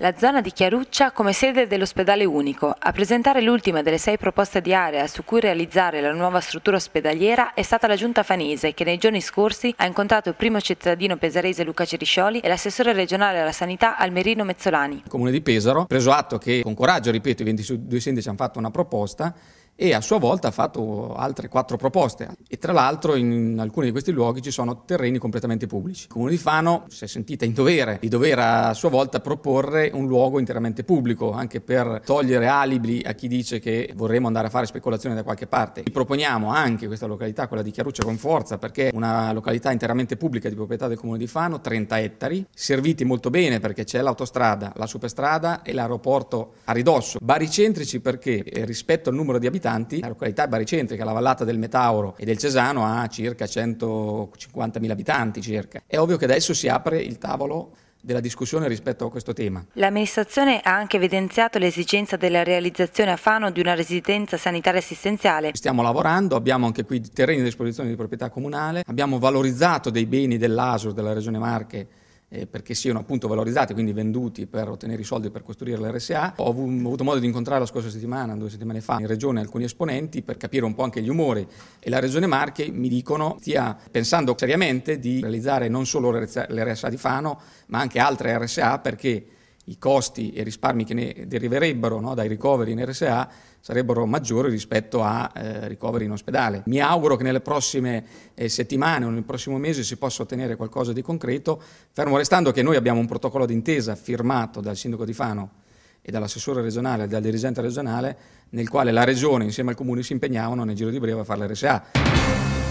La zona di Chiaruccia come sede dell'ospedale unico. A presentare l'ultima delle sei proposte di area su cui realizzare la nuova struttura ospedaliera è stata la giunta fanese che nei giorni scorsi ha incontrato il primo cittadino pesarese Luca Ceriscioli e l'assessore regionale alla sanità Almerino Mezzolani. Il comune di Pesaro, preso atto che con coraggio, ripeto, i 22 sindaci hanno fatto una proposta e a sua volta ha fatto altre quattro proposte e tra l'altro in alcuni di questi luoghi ci sono terreni completamente pubblici. Il comune di Fano si è sentita in dovere di dover a sua volta proporre un luogo interamente pubblico anche per togliere alibi a chi dice che vorremmo andare a fare speculazione da qualche parte. Vi proponiamo anche questa località, quella di Chiaruccia con forza perché è una località interamente pubblica di proprietà del comune di Fano, 30 ettari, serviti molto bene perché c'è l'autostrada, la superstrada e l'aeroporto a ridosso, baricentrici perché eh, rispetto al numero di abitanti abitanti. La località è baricentrica, la vallata del Metauro e del Cesano ha circa 150.000 abitanti circa. È ovvio che adesso si apre il tavolo della discussione rispetto a questo tema. L'amministrazione ha anche evidenziato l'esigenza della realizzazione a Fano di una residenza sanitaria assistenziale. Stiamo lavorando, abbiamo anche qui terreni a disposizione di proprietà comunale, abbiamo valorizzato dei beni dell'ASUR della Regione Marche eh, perché siano appunto valorizzati, quindi venduti per ottenere i soldi per costruire l'RSA. Ho avuto modo di incontrare la scorsa settimana, due settimane fa, in regione alcuni esponenti per capire un po' anche gli umori e la regione Marche mi dicono stia pensando seriamente di realizzare non solo l'RSA di Fano, ma anche altre RSA perché i costi e i risparmi che ne deriverebbero no, dai ricoveri in RSA sarebbero maggiori rispetto a eh, ricoveri in ospedale. Mi auguro che nelle prossime eh, settimane o nel prossimo mese si possa ottenere qualcosa di concreto, fermo restando che noi abbiamo un protocollo d'intesa firmato dal sindaco di Fano e dall'assessore regionale e dal dirigente regionale nel quale la regione insieme al comune si impegnavano nel giro di breve a fare l'RSA.